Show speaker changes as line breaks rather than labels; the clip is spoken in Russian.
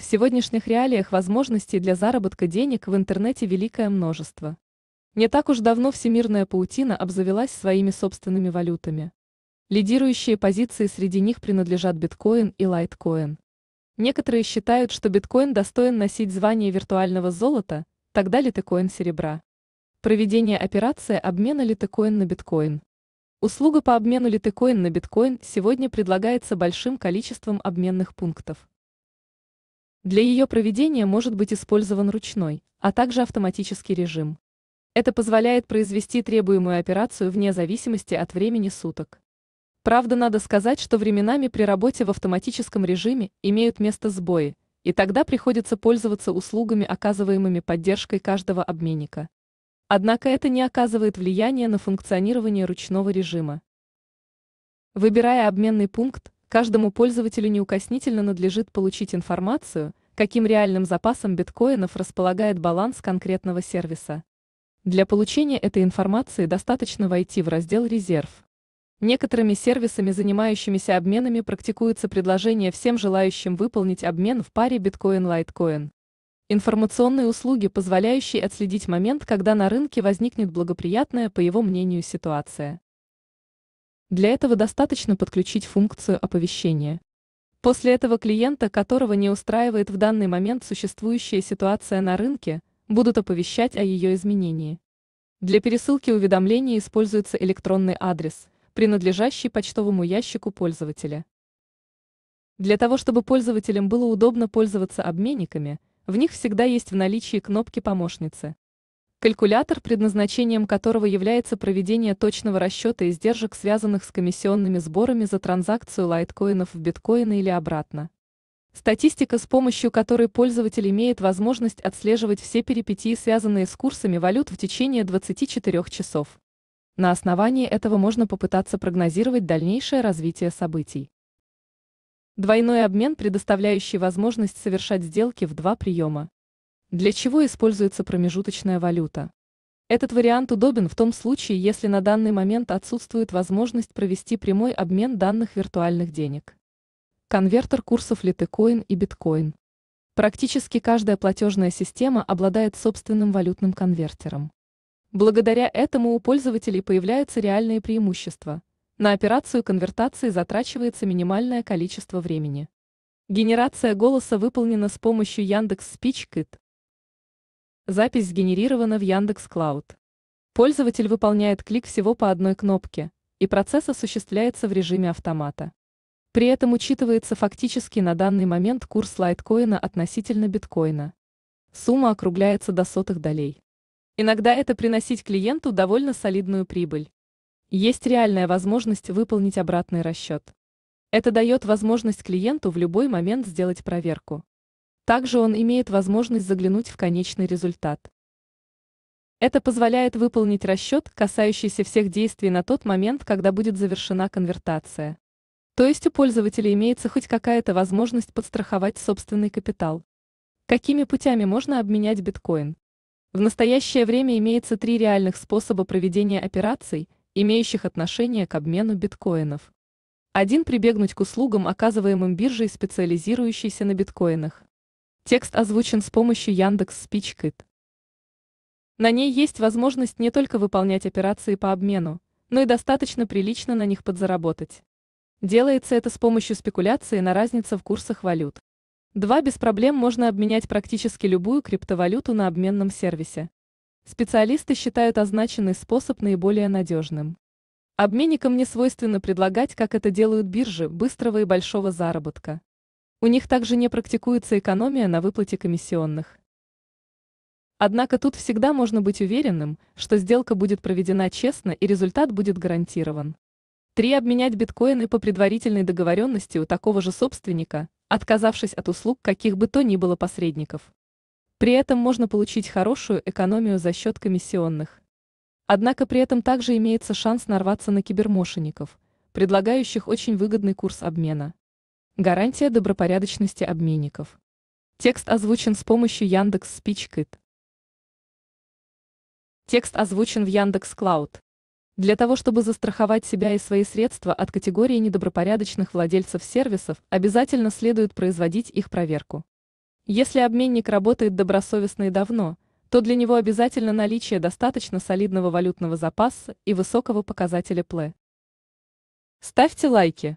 В сегодняшних реалиях возможностей для заработка денег в интернете великое множество. Не так уж давно всемирная паутина обзавелась своими собственными валютами. Лидирующие позиции среди них принадлежат биткоин и лайткоин. Некоторые считают, что биткоин достоин носить звание виртуального золота, тогда литокоин серебра. Проведение операции обмена литокоин на биткоин. Услуга по обмену литокоин на биткоин сегодня предлагается большим количеством обменных пунктов. Для ее проведения может быть использован ручной, а также автоматический режим. Это позволяет произвести требуемую операцию вне зависимости от времени суток. Правда, надо сказать, что временами при работе в автоматическом режиме имеют место сбои, и тогда приходится пользоваться услугами, оказываемыми поддержкой каждого обменника. Однако это не оказывает влияния на функционирование ручного режима. Выбирая обменный пункт, Каждому пользователю неукоснительно надлежит получить информацию, каким реальным запасом биткоинов располагает баланс конкретного сервиса. Для получения этой информации достаточно войти в раздел «Резерв». Некоторыми сервисами, занимающимися обменами, практикуется предложение всем желающим выполнить обмен в паре биткоин-лайткоин. Информационные услуги, позволяющие отследить момент, когда на рынке возникнет благоприятная, по его мнению, ситуация. Для этого достаточно подключить функцию оповещения. После этого клиента, которого не устраивает в данный момент существующая ситуация на рынке, будут оповещать о ее изменении. Для пересылки уведомлений используется электронный адрес, принадлежащий почтовому ящику пользователя. Для того, чтобы пользователям было удобно пользоваться обменниками, в них всегда есть в наличии кнопки помощницы. Калькулятор, предназначением которого является проведение точного расчета издержек, связанных с комиссионными сборами за транзакцию лайткоинов в биткоины или обратно. Статистика, с помощью которой пользователь имеет возможность отслеживать все перипетии, связанные с курсами валют в течение 24 часов. На основании этого можно попытаться прогнозировать дальнейшее развитие событий. Двойной обмен, предоставляющий возможность совершать сделки в два приема. Для чего используется промежуточная валюта? Этот вариант удобен в том случае, если на данный момент отсутствует возможность провести прямой обмен данных виртуальных денег. Конвертер курсов Litecoin и Bitcoin. Практически каждая платежная система обладает собственным валютным конвертером. Благодаря этому у пользователей появляются реальные преимущества. На операцию конвертации затрачивается минимальное количество времени. Генерация голоса выполнена с помощью Яндекс Спичкит. Запись сгенерирована в Яндекс Клауд. Пользователь выполняет клик всего по одной кнопке, и процесс осуществляется в режиме автомата. При этом учитывается фактически на данный момент курс лайткоина относительно биткоина. Сумма округляется до сотых долей. Иногда это приносить клиенту довольно солидную прибыль. Есть реальная возможность выполнить обратный расчет. Это дает возможность клиенту в любой момент сделать проверку. Также он имеет возможность заглянуть в конечный результат. Это позволяет выполнить расчет, касающийся всех действий на тот момент, когда будет завершена конвертация. То есть у пользователя имеется хоть какая-то возможность подстраховать собственный капитал. Какими путями можно обменять биткоин? В настоящее время имеется три реальных способа проведения операций, имеющих отношение к обмену биткоинов. Один – прибегнуть к услугам, оказываемым биржей, специализирующейся на биткоинах. Текст озвучен с помощью Яндекс Спичкит. На ней есть возможность не только выполнять операции по обмену, но и достаточно прилично на них подзаработать. Делается это с помощью спекуляции на разницу в курсах валют. Два без проблем можно обменять практически любую криптовалюту на обменном сервисе. Специалисты считают означенный способ наиболее надежным. Обменникам не свойственно предлагать, как это делают биржи, быстрого и большого заработка. У них также не практикуется экономия на выплате комиссионных. Однако тут всегда можно быть уверенным, что сделка будет проведена честно и результат будет гарантирован. Три Обменять биткоины по предварительной договоренности у такого же собственника, отказавшись от услуг каких бы то ни было посредников. При этом можно получить хорошую экономию за счет комиссионных. Однако при этом также имеется шанс нарваться на кибермошенников, предлагающих очень выгодный курс обмена – Гарантия добропорядочности обменников. Текст озвучен с помощью Яндекс Спичкит. Текст озвучен в Яндекс Клауд. Для того, чтобы застраховать себя и свои средства от категории недобропорядочных владельцев сервисов, обязательно следует производить их проверку. Если обменник работает добросовестно и давно, то для него обязательно наличие достаточно солидного валютного запаса и высокого показателя ПЛЭ. Ставьте лайки.